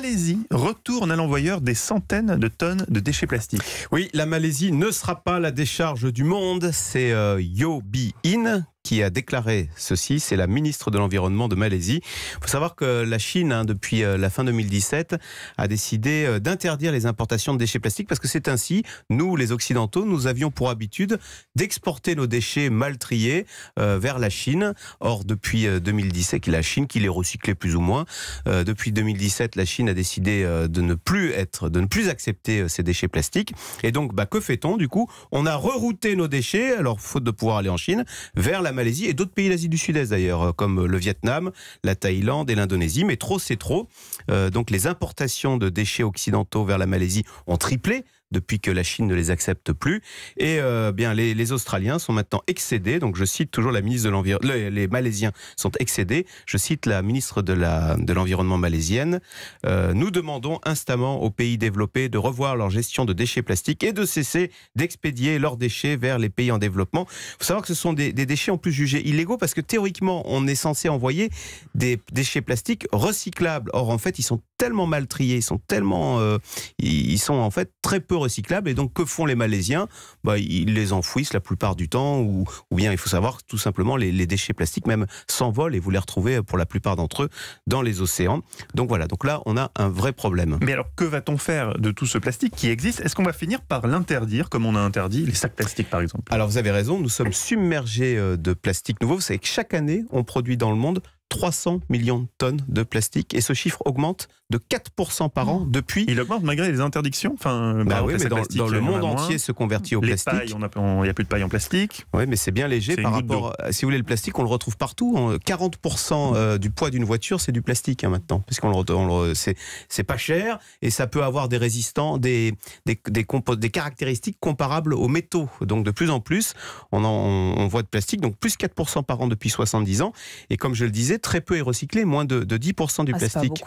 Malaisie retourne à l'envoyeur des centaines de tonnes de déchets plastiques. Oui, la Malaisie ne sera pas la décharge du monde. C'est euh, Yo In qui a déclaré ceci. C'est la ministre de l'Environnement de Malaisie. Il faut savoir que la Chine, hein, depuis euh, la fin 2017, a décidé euh, d'interdire les importations de déchets plastiques parce que c'est ainsi, nous, les Occidentaux, nous avions pour habitude d'exporter nos déchets mal triés euh, vers la Chine. Or, depuis 2017, la Chine qui les recyclait plus ou moins, depuis 2017, la Chine a décidé de ne plus être, de ne plus accepter ces déchets plastiques. Et donc, bah, que fait-on du coup On a rerouté nos déchets, alors faute de pouvoir aller en Chine, vers la Malaisie et d'autres pays d'Asie du Sud-Est d'ailleurs, euh, comme le Vietnam, la Thaïlande et l'Indonésie. Mais trop, c'est trop. Euh, donc les importations de déchets occidentaux vers la Malaisie ont triplé depuis que la Chine ne les accepte plus. Et euh, bien, les, Australiens sont maintenant excédés. Donc, je cite toujours la ministre de l'environnement. Les, Malaisiens sont excédés. Je cite la ministre de l'environnement malaisienne. Euh, nous demandons instamment aux pays développés de revoir leur gestion de déchets plastiques et de cesser d'expédier leurs déchets vers les pays en développement. Il faut savoir que ce sont des, des, déchets en plus jugés illégaux parce que théoriquement, on est censé envoyer des déchets plastiques recyclables. Or, en fait, ils sont tellement mal triés, ils sont tellement, euh, ils sont en fait très peu recyclables. Et donc, que font les Malaisiens bah, Ils les enfouissent la plupart du temps, ou, bien il faut savoir tout simplement les, les déchets plastiques même s'envolent et vous les retrouvez euh, pour la plupart d'entre eux dans les océans. Donc voilà, donc là on a un vrai problème. Mais alors que va-t-on faire de tout ce plastique qui existe Est-ce qu'on va finir par l'interdire comme on a interdit les sacs plastiques par exemple Alors vous avez raison, nous sommes submergés euh, de plastique nouveau. Vous savez que chaque année on produit dans le monde 300 millions de tonnes de plastique et ce chiffre augmente de 4% par an depuis. Il augmente malgré les interdictions enfin, euh, bah oui, dans, le monde entier se convertit au plastique. Il n'y a, plus de paille en plastique. Oui, mais c'est bien léger par rapport. si vous voulez, le plastique, on le retrouve partout. 40% hein. euh, du poids d'une voiture, c'est du plastique hein, maintenant. Parce qu'on le, c'est pas cher et ça peut avoir des résistants, des, des, des, caractéristiques comparables aux métaux. Donc de plus en plus, on, voit de plastique. Donc plus 4% par an depuis 70 ans. Et comme je le disais, très peu est recyclé, moins de, 10% du plastique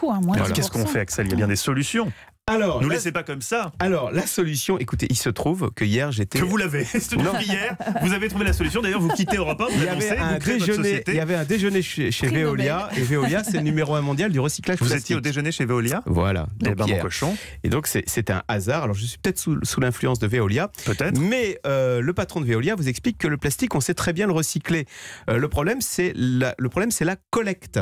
qu'on fait, Axel Il y a bien des solutions. Alors, nous laissez pas comme ça. Alors, la solution, écoutez, il se trouve que hier j'étais. Que vous l'avez. hier, vous avez trouvé la solution. D'ailleurs, vous quittez au vous il y avait un déjeuner, Il y avait un déjeuner chez, Veolia. Et Veolia, c'est le numéro un mondial du recyclage. Vous étiez au déjeuner chez Veolia Voilà. Eh donc, ben, cochon. Et donc, c'est un hasard. Alors, je suis peut-être sous, l'influence de Veolia. Peut-être. Mais euh, le patron de Veolia vous explique que le plastique, on sait très bien le recycler. Euh, le problème, c'est le problème, la collecte.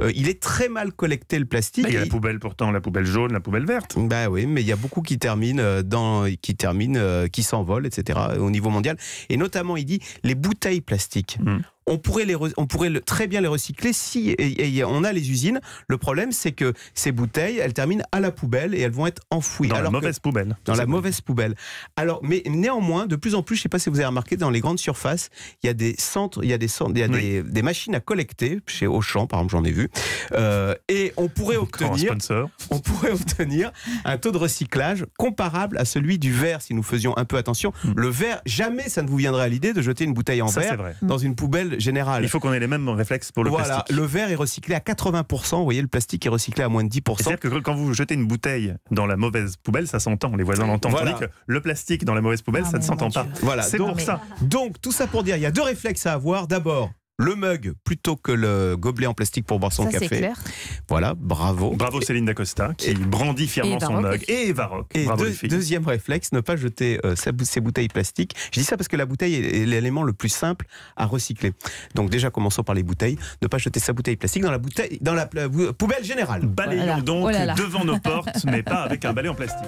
Euh, il est très mal collecté le plastique. il y a la poubelle pourtant, la poubelle jaune, la poubelle verte. Bah oui, mais il y a beaucoup qui terminent euh, dans, qui terminent, euh, qui s'envolent, etc. Au niveau mondial, et notamment il dit les bouteilles plastiques. Hmm on pourrait, les, on pourrait très bien les recycler si on a les usines. Le problème, c'est que ces bouteilles, elles terminent à la poubelle et elles vont être enfouies. Dans la mauvaise poubelle. Dans la mauvaise poubelle. Alors, mais néanmoins, de plus en plus, je ne sais pas si vous avez remarqué, dans les grandes surfaces, il y a des centres, il y a des, des, machines à collecter, chez Auchan, par exemple, j'en ai vu. Euh, et on pourrait, obtenir, on pourrait obtenir un taux de recyclage comparable à celui du verre si nous faisions un peu attention. Hmm. Le verre, jamais ça ne vous viendrait à l'idée de jeter une bouteille en verre dans une poubelle il faut qu'on ait les mêmes réflexes pour le plastique. Voilà, le verre est recyclé à 80%. Vous voyez, le plastique est recyclé à moins de 10%. C'est-à-dire que quand vous jetez une bouteille dans la mauvaise poubelle, ça s'entend. Les voisins l'entendent. Tandis que le plastique dans la mauvaise poubelle, ah ça ne s'entend pas. Voilà, c'est pour ça. Donc, tout ça pour dire, il y a deux réflexes à avoir. D'abord, le mug plutôt que le gobelet en plastique pour boire son Ça, café. Clair. Voilà, bravo. Bravo Céline Dacosta qui brandit fièrement son mug. Et va Et deuxième réflexe, ne pas jeter euh, ses bouteilles plastiques. Je dis ça parce que la bouteille est l'élément le plus simple à recycler. Donc déjà commençons par les bouteilles, ne pas jeter sa bouteille plastique dans la bouteille dans la, poubelle générale. Balayons donc oh devant nos portes mais pas avec un balai en plastique.